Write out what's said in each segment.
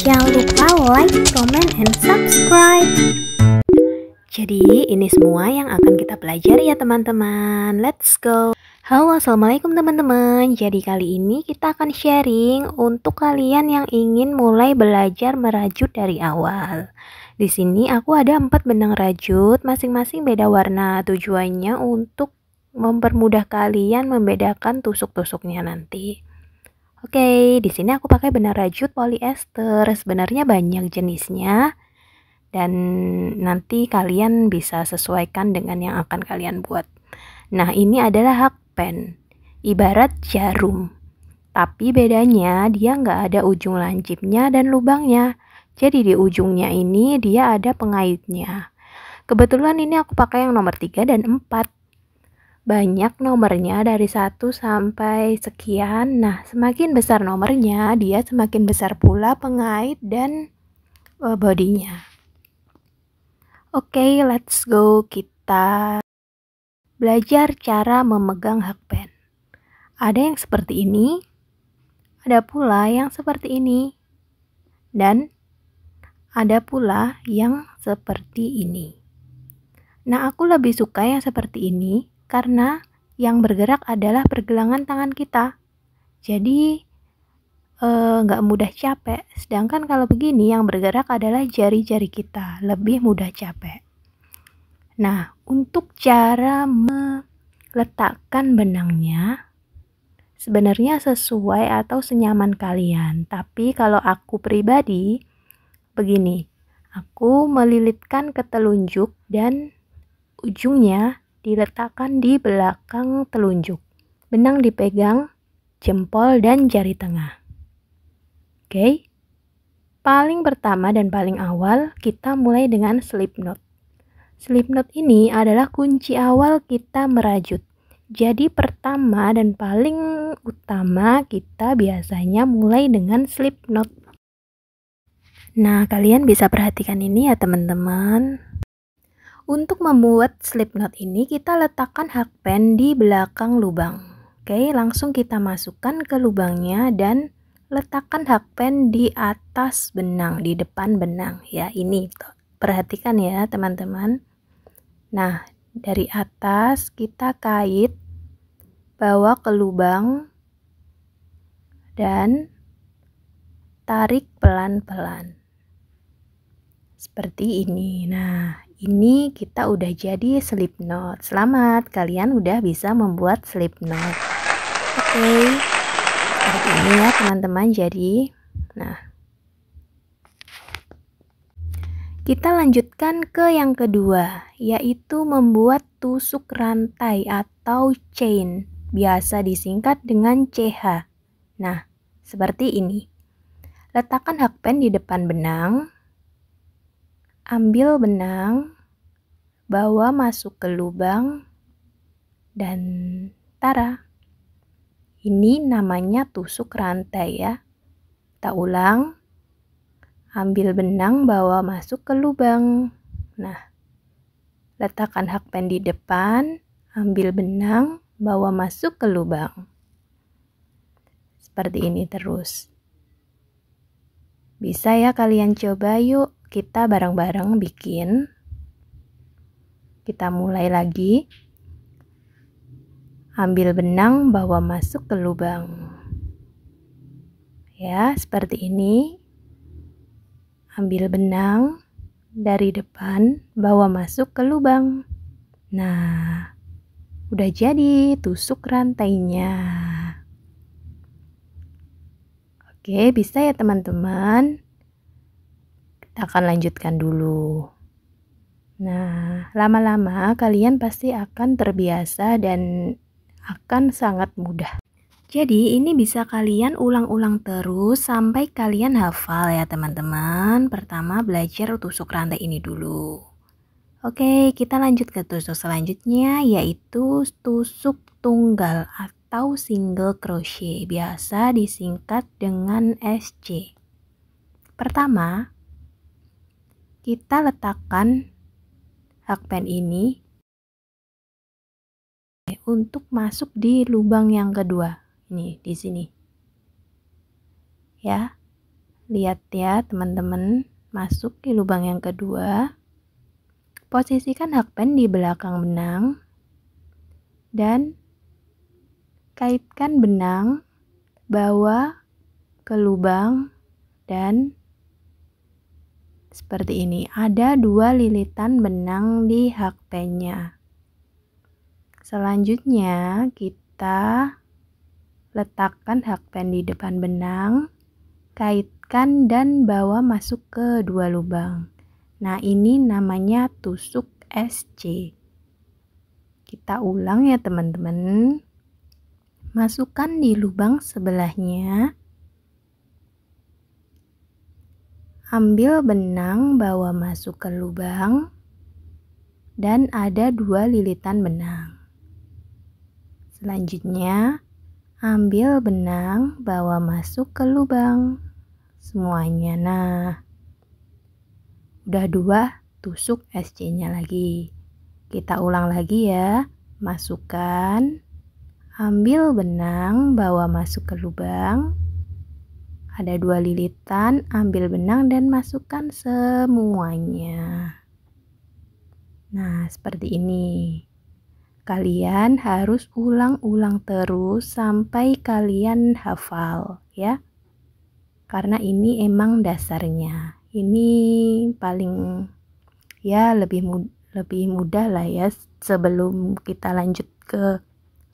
Jangan lupa like, comment, and subscribe. Jadi ini semua yang akan kita pelajari ya teman-teman. Let's go. Halo assalamualaikum teman-teman Jadi kali ini kita akan sharing untuk kalian yang ingin mulai belajar merajut dari awal Di sini aku ada empat benang rajut masing-masing beda warna Tujuannya untuk mempermudah kalian membedakan tusuk-tusuknya nanti Oke, di sini aku pakai benang rajut polyester. Sebenarnya banyak jenisnya. Dan nanti kalian bisa sesuaikan dengan yang akan kalian buat. Nah, ini adalah hak pen. Ibarat jarum. Tapi bedanya dia nggak ada ujung lancipnya dan lubangnya. Jadi di ujungnya ini dia ada pengaitnya. Kebetulan ini aku pakai yang nomor 3 dan 4 banyak nomornya dari satu sampai sekian. Nah, semakin besar nomornya, dia semakin besar pula pengait dan eh, bodinya. Oke, okay, let's go kita belajar cara memegang hak Ada yang seperti ini, ada pula yang seperti ini, dan ada pula yang seperti ini. Nah, aku lebih suka yang seperti ini karena yang bergerak adalah pergelangan tangan kita. Jadi eh, nggak e, mudah capek. Sedangkan kalau begini yang bergerak adalah jari-jari kita, lebih mudah capek. Nah, untuk cara meletakkan benangnya sebenarnya sesuai atau senyaman kalian. Tapi kalau aku pribadi begini, aku melilitkan ke telunjuk dan ujungnya diletakkan di belakang telunjuk. Benang dipegang jempol dan jari tengah. Oke. Okay? Paling pertama dan paling awal kita mulai dengan slip knot. Slip knot ini adalah kunci awal kita merajut. Jadi pertama dan paling utama kita biasanya mulai dengan slip knot. Nah, kalian bisa perhatikan ini ya teman-teman. Untuk membuat slip knot ini kita letakkan hakpen di belakang lubang. Oke, langsung kita masukkan ke lubangnya dan letakkan hakpen di atas benang, di depan benang ya. Ini perhatikan ya teman-teman. Nah, dari atas kita kait bawa ke lubang dan tarik pelan-pelan seperti ini. Nah, ini kita udah jadi slip knot. Selamat, kalian udah bisa membuat slip knot. Oke, okay. seperti ini ya teman-teman. Jadi, nah. Kita lanjutkan ke yang kedua, yaitu membuat tusuk rantai atau chain, biasa disingkat dengan CH. Nah, seperti ini. Letakkan hakpen di depan benang, Ambil benang, bawa masuk ke lubang, dan tara. Ini namanya tusuk rantai ya. Kita ulang. Ambil benang, bawa masuk ke lubang. Nah, letakkan hakpen di depan, ambil benang, bawa masuk ke lubang. Seperti ini terus. Bisa ya kalian coba yuk kita bareng-bareng bikin. Kita mulai lagi. Ambil benang bawa masuk ke lubang. Ya, seperti ini. Ambil benang dari depan, bawa masuk ke lubang. Nah, udah jadi tusuk rantainya. Oke, bisa ya teman-teman? kita akan lanjutkan dulu. Nah, lama-lama kalian pasti akan terbiasa dan akan sangat mudah. Jadi ini bisa kalian ulang-ulang terus sampai kalian hafal ya teman-teman. Pertama belajar tusuk rantai ini dulu. Oke, kita lanjut ke tusuk selanjutnya yaitu tusuk tunggal atau single crochet. Biasa disingkat dengan SC. Pertama, kita letakkan hakpen ini untuk masuk di lubang yang kedua ini di sini ya lihat ya teman-teman masuk di lubang yang kedua posisikan hakpen di belakang benang dan kaitkan benang bawah ke lubang dan seperti ini. Ada dua lilitan benang di hakpennya. Selanjutnya kita letakkan hakpen di depan benang, kaitkan dan bawa masuk ke dua lubang. Nah ini namanya tusuk SC. Kita ulang ya teman-teman. Masukkan di lubang sebelahnya Ambil benang, bawa masuk ke lubang, dan ada dua lilitan benang. Selanjutnya, ambil benang, bawa masuk ke lubang. Semuanya, nah, udah dua, tusuk SC-nya lagi. Kita ulang lagi ya, masukkan, ambil benang, bawa masuk ke lubang, ada dua lilitan, ambil benang dan masukkan semuanya. Nah, seperti ini. Kalian harus ulang-ulang terus sampai kalian hafal, ya. Karena ini emang dasarnya. Ini paling ya lebih mud lebih mudah lah ya sebelum kita lanjut ke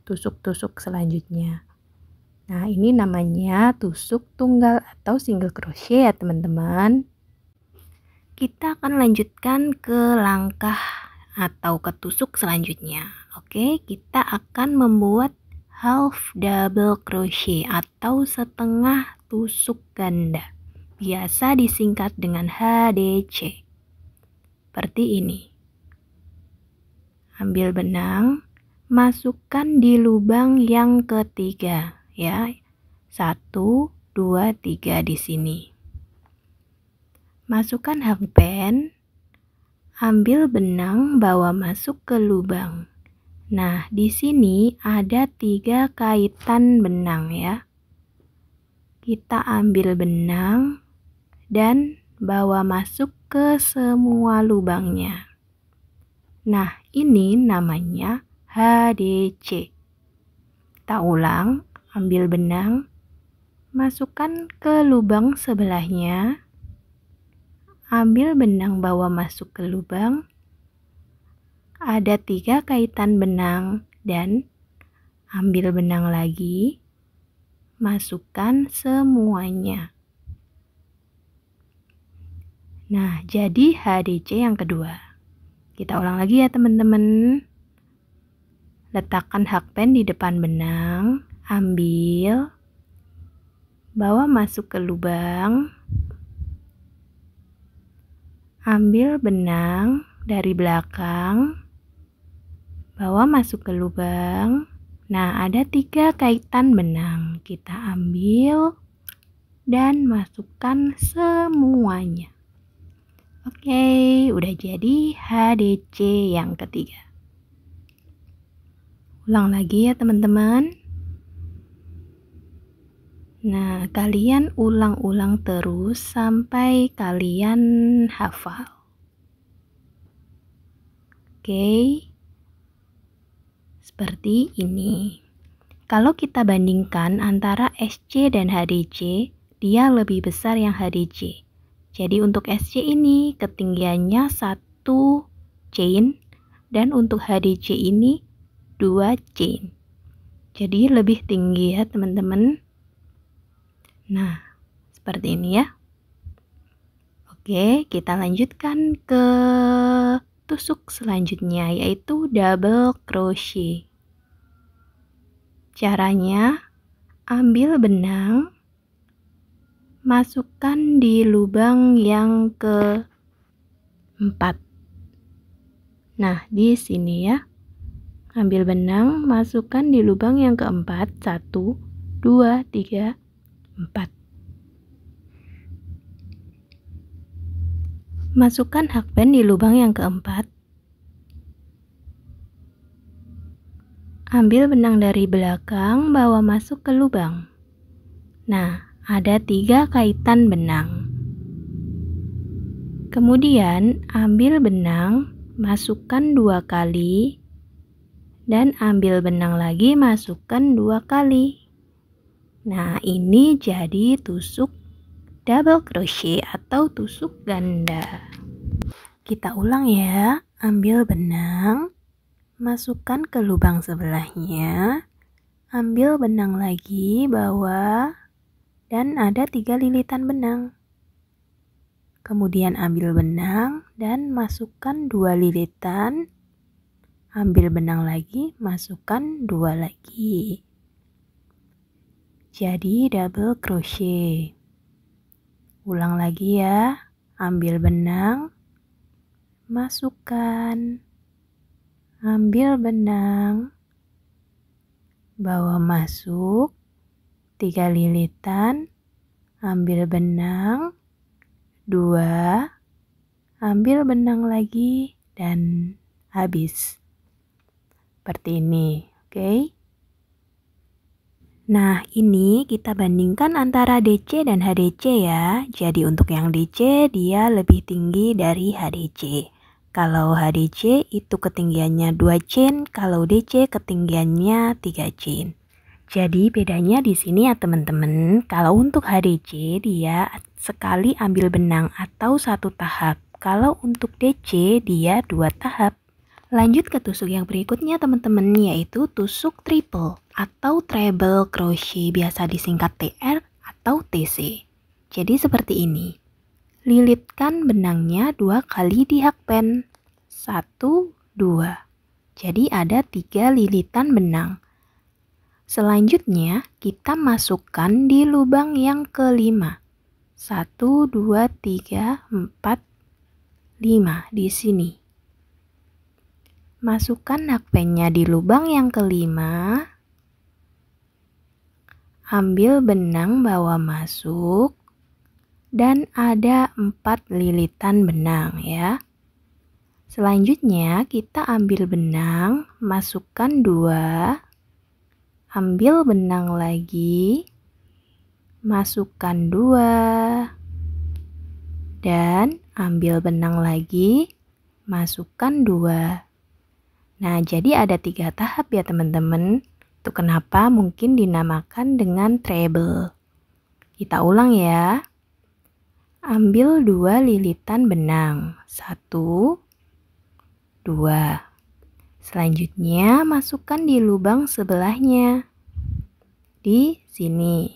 tusuk-tusuk selanjutnya. Nah, ini namanya tusuk tunggal atau single crochet ya, teman-teman. Kita akan lanjutkan ke langkah atau ke tusuk selanjutnya. Oke, kita akan membuat half double crochet atau setengah tusuk ganda. Biasa disingkat dengan HDC. Seperti ini. Ambil benang, masukkan di lubang yang ketiga ya. 1 2 3 di sini. Masukkan hakpen Ambil benang bawa masuk ke lubang. Nah, di sini ada tiga kaitan benang ya. Kita ambil benang dan bawa masuk ke semua lubangnya. Nah, ini namanya HDC. Kita ulang. Ambil benang, masukkan ke lubang sebelahnya. Ambil benang bawah masuk ke lubang. Ada tiga kaitan benang dan ambil benang lagi. Masukkan semuanya. Nah, jadi HDC yang kedua. Kita ulang lagi ya teman-teman. Letakkan hakpen di depan benang ambil, bawa masuk ke lubang, ambil benang dari belakang, bawa masuk ke lubang. Nah, ada tiga kaitan benang, kita ambil dan masukkan semuanya. Oke, udah jadi HDC yang ketiga. Ulang lagi ya, teman-teman. Nah, kalian ulang-ulang terus sampai kalian hafal. Oke, seperti ini. Kalau kita bandingkan antara SC dan HDC, dia lebih besar yang HDC. Jadi untuk SC ini ketinggiannya satu chain dan untuk HDC ini dua chain. Jadi lebih tinggi ya teman-teman. Nah, seperti ini ya. Oke, kita lanjutkan ke tusuk selanjutnya yaitu double crochet. Caranya ambil benang masukkan di lubang yang ke 4. Nah, di sini ya. Ambil benang, masukkan di lubang yang keempat, 1, 2, 3, 4. Masukkan hakpen di lubang yang keempat. Ambil benang dari belakang, bawa masuk ke lubang. Nah, ada tiga kaitan benang. Kemudian, ambil benang, masukkan dua kali, dan ambil benang lagi, masukkan dua kali. Nah, ini jadi tusuk double crochet atau tusuk ganda. Kita ulang ya. Ambil benang, masukkan ke lubang sebelahnya. Ambil benang lagi bawah dan ada tiga lilitan benang. Kemudian ambil benang dan masukkan dua lilitan. Ambil benang lagi, masukkan dua lagi jadi double crochet ulang lagi ya ambil benang masukkan ambil benang bawa masuk tiga lilitan ambil benang dua ambil benang lagi dan habis seperti ini oke okay? Nah, ini kita bandingkan antara DC dan HDC ya. Jadi untuk yang DC dia lebih tinggi dari HDC. Kalau HDC itu ketinggiannya 2 chain, kalau DC ketinggiannya 3 chain. Jadi bedanya di sini ya teman-teman, kalau untuk HDC dia sekali ambil benang atau satu tahap. Kalau untuk DC dia dua tahap. Lanjut ke tusuk yang berikutnya teman-teman yaitu tusuk triple atau treble crochet biasa disingkat TR atau TC. Jadi seperti ini. Lilitkan benangnya dua kali di hakpen. Satu, dua. Jadi ada tiga lilitan benang. Selanjutnya kita masukkan di lubang yang kelima. Satu, dua, tiga, empat, lima di sini. Masukkan nakpennya di lubang yang kelima. Ambil benang bawah masuk dan ada empat lilitan benang ya. Selanjutnya kita ambil benang, masukkan dua Ambil benang lagi. Masukkan dua Dan ambil benang lagi, masukkan dua Nah, jadi ada tiga tahap ya teman-teman. Itu kenapa mungkin dinamakan dengan treble. Kita ulang ya. Ambil dua lilitan benang. Satu, dua. Selanjutnya, masukkan di lubang sebelahnya. Di sini.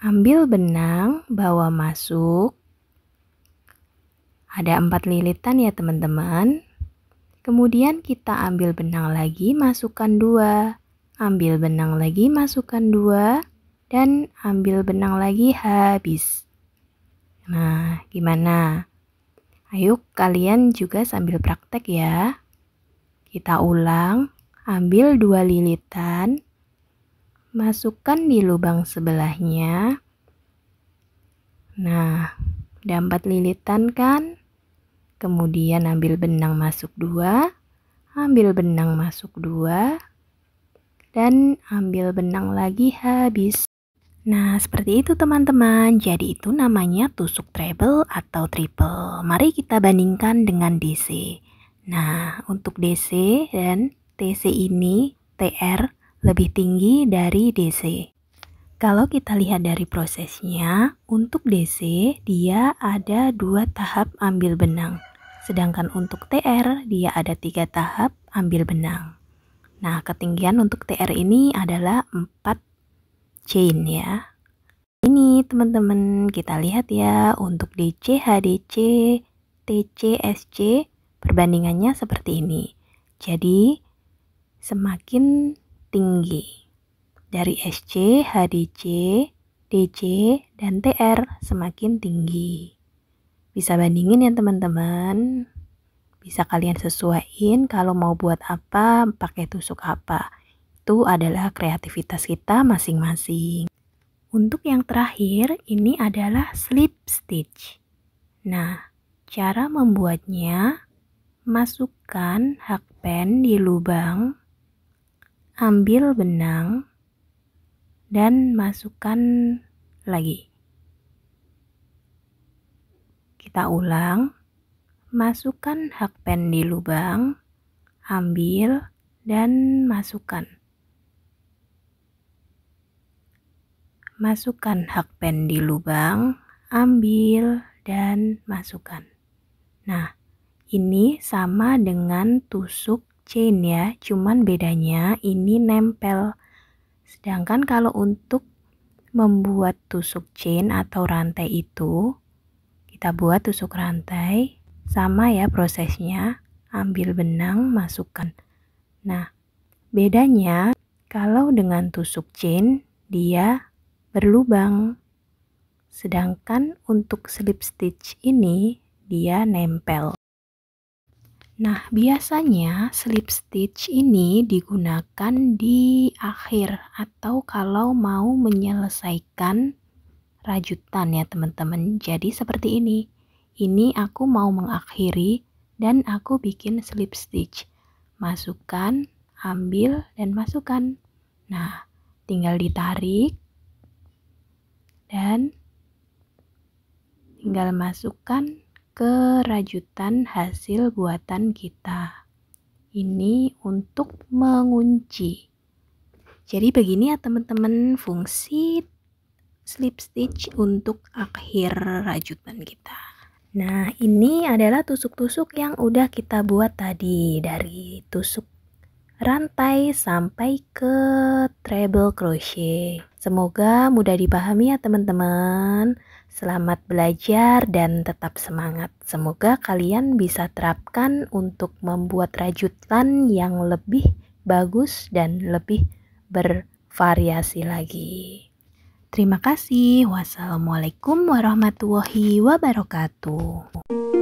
Ambil benang, bawa masuk. Ada empat lilitan ya teman-teman. Kemudian kita ambil benang lagi, masukkan dua. Ambil benang lagi, masukkan dua. Dan ambil benang lagi, habis. Nah, gimana? Ayo kalian juga sambil praktek ya. Kita ulang, ambil dua lilitan, masukkan di lubang sebelahnya. Nah, dapat lilitan kan? Kemudian ambil benang masuk dua, ambil benang masuk dua, dan ambil benang lagi habis. Nah, seperti itu teman-teman. Jadi itu namanya tusuk treble atau triple. Mari kita bandingkan dengan DC. Nah, untuk DC dan TC ini TR lebih tinggi dari DC. Kalau kita lihat dari prosesnya, untuk DC dia ada dua tahap ambil benang, sedangkan untuk TR dia ada tiga tahap ambil benang. Nah, ketinggian untuk TR ini adalah 4 chain ya. Ini teman-teman kita lihat ya untuk DC, HDC, TC, SC perbandingannya seperti ini. Jadi semakin tinggi dari SC, HDC, DC, dan TR semakin tinggi. Bisa bandingin ya teman-teman. Bisa kalian sesuaiin kalau mau buat apa, pakai tusuk apa. Itu adalah kreativitas kita masing-masing. Untuk yang terakhir, ini adalah slip stitch. Nah, cara membuatnya, masukkan hakpen di lubang, ambil benang, dan masukkan lagi. Kita ulang, masukkan hakpen di lubang, ambil, dan masukkan. Masukkan hakpen di lubang, ambil, dan masukkan. Nah, ini sama dengan tusuk chain ya, cuman bedanya ini nempel Sedangkan kalau untuk membuat tusuk chain atau rantai itu, kita buat tusuk rantai, sama ya prosesnya, ambil benang, masukkan. Nah, bedanya kalau dengan tusuk chain dia berlubang. Sedangkan untuk slip stitch ini dia nempel. Nah, biasanya slip stitch ini digunakan di akhir atau kalau mau menyelesaikan rajutan ya teman-teman. Jadi seperti ini. Ini aku mau mengakhiri dan aku bikin slip stitch. Masukkan, ambil dan masukkan. Nah, tinggal ditarik dan tinggal masukkan kerajutan hasil buatan kita. Ini untuk mengunci. Jadi begini ya teman-teman fungsi slip stitch untuk akhir rajutan kita. Nah ini adalah tusuk-tusuk yang udah kita buat tadi dari tusuk rantai sampai ke treble crochet. Semoga mudah dipahami ya teman-teman. Selamat belajar dan tetap semangat. Semoga kalian bisa terapkan untuk membuat rajutan yang lebih bagus dan lebih bervariasi lagi. Terima kasih. Wassalamualaikum warahmatullahi wabarakatuh.